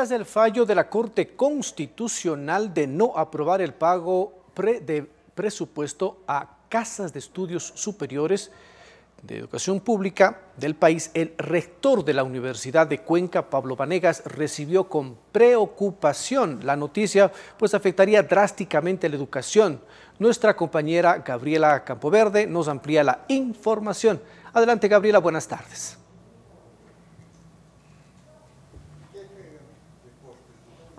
Tras el fallo de la Corte Constitucional de no aprobar el pago de presupuesto a casas de estudios superiores de educación pública del país, el rector de la Universidad de Cuenca, Pablo Vanegas, recibió con preocupación la noticia, pues afectaría drásticamente la educación. Nuestra compañera Gabriela Campoverde nos amplía la información. Adelante, Gabriela, buenas tardes.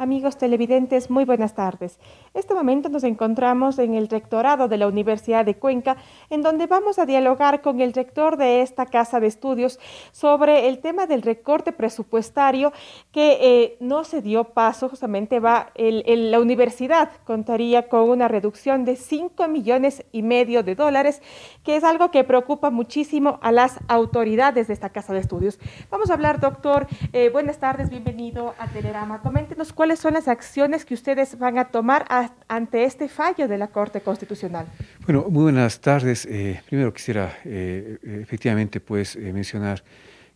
Amigos televidentes, muy buenas tardes. este momento nos encontramos en el rectorado de la Universidad de Cuenca, en donde vamos a dialogar con el rector de esta casa de estudios sobre el tema del recorte presupuestario que eh, no se dio paso, justamente va, el, la universidad contaría con una reducción de 5 millones y medio de dólares, que es algo que preocupa muchísimo a las autoridades de esta casa de estudios. Vamos a hablar, doctor. Eh, buenas tardes, bienvenido a Telerama. Coméntenos cuál cuáles son las acciones que ustedes van a tomar ante este fallo de la Corte Constitucional. Bueno, muy buenas tardes. Eh, primero quisiera eh, efectivamente pues, eh, mencionar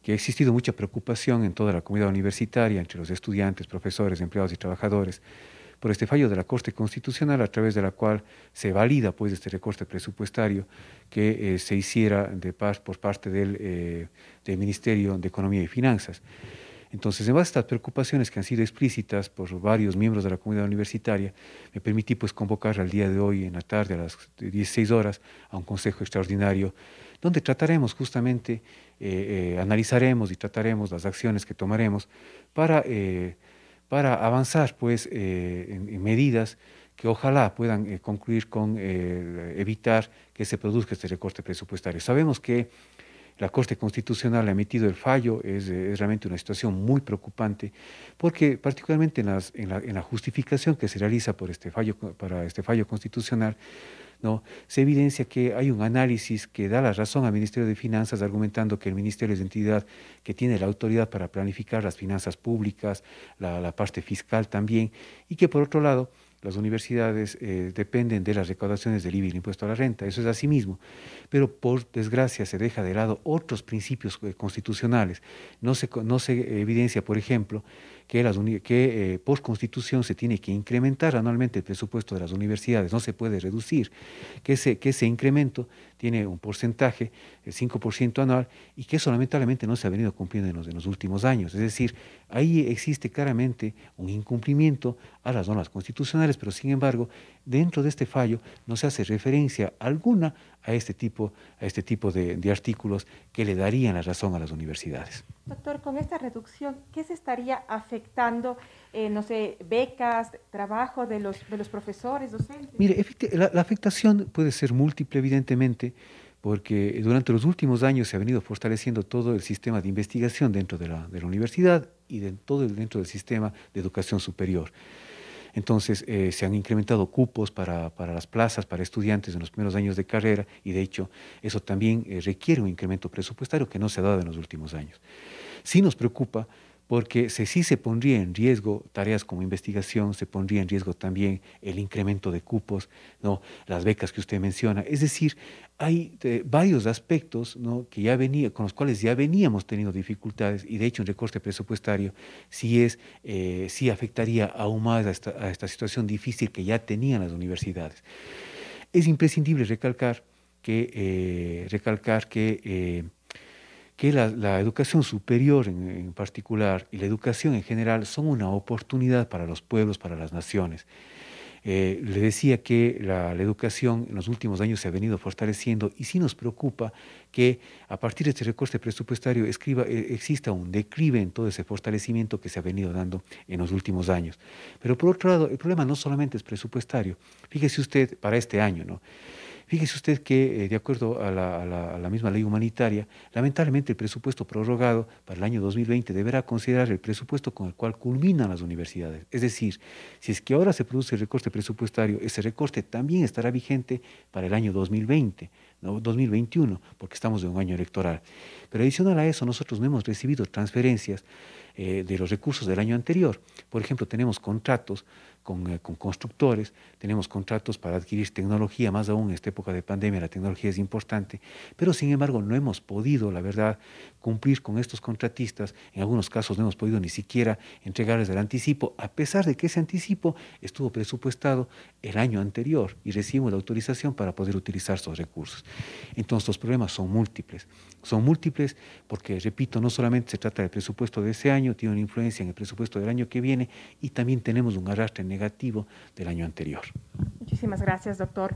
que ha existido mucha preocupación en toda la comunidad universitaria, entre los estudiantes, profesores, empleados y trabajadores, por este fallo de la Corte Constitucional a través de la cual se valida pues este recorte presupuestario que se hiciera de por parte del Ministerio de Economía y Finanzas. Entonces, en base a estas preocupaciones que han sido explícitas por varios miembros de la comunidad universitaria, me permití pues convocar al día de hoy, en la tarde, a las 16 horas, a un consejo extraordinario, donde trataremos justamente, eh, eh, analizaremos y trataremos las acciones que tomaremos para, eh, para avanzar pues en, medidas que ojalá puedan concluir con evitar que se produzca este recorte presupuestario. Sabemos que la Corte Constitucional ha emitido el fallo es, realmente una situación muy preocupante, porque particularmente en, la, justificación que se realiza por este fallo, para este fallo constitucional, ¿no? se evidencia que hay un análisis que da la razón al Ministerio de Finanzas argumentando que el Ministerio es la entidad que tiene la autoridad para planificar las finanzas públicas, la parte fiscal también, y que por otro lado, las universidades eh, dependen de las recaudaciones del IBI, el impuesto a la renta, eso es así mismo. Pero por desgracia se deja de lado otros principios eh, constitucionales. No se, no se eh, evidencia, por ejemplo, que, eh, por constitución se tiene que incrementar anualmente el presupuesto de las universidades, no se puede reducir, que ese, que incremento tiene un porcentaje, el 5% anual, y que eso lamentablemente no se ha venido cumpliendo en los, en los últimos años. Es decir, ahí existe claramente un incumplimiento a las normas constitucionales, pero sin embargo, dentro de este fallo no se hace referencia alguna a este tipo, a este tipo de, artículos que le darían la razón a las universidades. Doctor, con esta reducción, ¿qué se estaría afectando, eh, no sé, becas, trabajo de los, de los profesores, docentes? Mire, la, afectación puede ser múltiple, evidentemente, porque durante los últimos años se ha venido fortaleciendo todo el sistema de investigación dentro de la, de la universidad y de, todo el, dentro del sistema de educación superior. Entonces, eh, se han incrementado cupos para, las plazas, para estudiantes en los primeros años de carrera y, de hecho, eso también eh, requiere un incremento presupuestario que no se ha dado en los últimos años. Sí nos preocupa porque si sí se pondría en riesgo tareas como investigación, se pondría en riesgo también el incremento de cupos, ¿no? las becas que usted menciona. Es decir, hay eh, varios aspectos que ya venía, con los cuales ya veníamos teniendo dificultades y de hecho un recorte presupuestario sí, es, eh, afectaría aún más a esta, situación difícil que ya tenían las universidades. Es imprescindible recalcar que, eh, recalcar que que la, educación superior en, particular y la educación en general son una oportunidad para los pueblos, para las naciones. Eh, le decía que la, educación en los últimos años se ha venido fortaleciendo y sí nos preocupa que a partir de este recorte presupuestario eh, exista un declive en todo ese fortalecimiento que se ha venido dando en los últimos años. Pero por otro lado, el problema no solamente es presupuestario. Fíjese usted para este año, ¿no? Fíjese usted que, eh, de acuerdo a la, misma ley humanitaria, lamentablemente el presupuesto prorrogado para el año 2020 deberá considerar el presupuesto con el cual culminan las universidades. Es decir, si es que ahora se produce el recorte presupuestario, ese recorte también estará vigente para el año 2020, ¿no? 2021, porque estamos de un año electoral. Pero adicional a eso, nosotros no hemos recibido transferencias eh, de los recursos del año anterior. Por ejemplo, tenemos contratos con, eh, con, constructores, tenemos contratos para adquirir tecnología, más aún en esta época de pandemia la tecnología es importante, pero sin embargo no hemos podido, la verdad, cumplir con estos contratistas, en algunos casos no hemos podido ni siquiera entregarles el anticipo, a pesar de que ese anticipo estuvo presupuestado el año anterior y recibimos la autorización para poder utilizar esos recursos. Entonces los problemas son múltiples, son múltiples porque, repito, no solamente se trata del presupuesto de ese año, tiene una influencia en el presupuesto del año que viene y también tenemos un arrastre negativo del año anterior. Muchísimas gracias, doctor.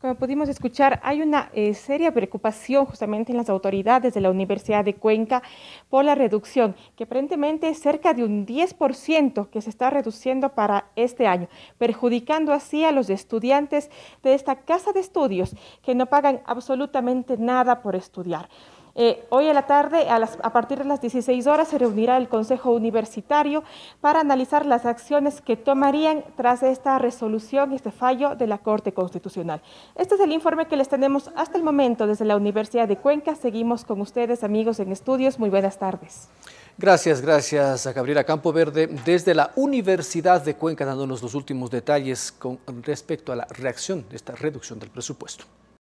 Como pudimos escuchar, hay una eh, seria preocupación justamente en las autoridades de la Universidad de Cuenca por la reducción, que aparentemente es cerca de un 10% que se está reduciendo para este año, perjudicando así a los estudiantes de esta casa de estudios que no pagan absolutamente nada por estudiar. Eh, hoy a la tarde, a, partir de las 16 horas, se reunirá el Consejo Universitario para analizar las acciones que tomarían tras esta resolución y este fallo de la Corte Constitucional. Este es el informe que les tenemos hasta el momento desde la Universidad de Cuenca. Seguimos con ustedes, amigos en estudios. Muy buenas tardes. Gracias, gracias a Gabriela Verde desde la Universidad de Cuenca dándonos los últimos detalles con respecto a la reacción de esta reducción del presupuesto.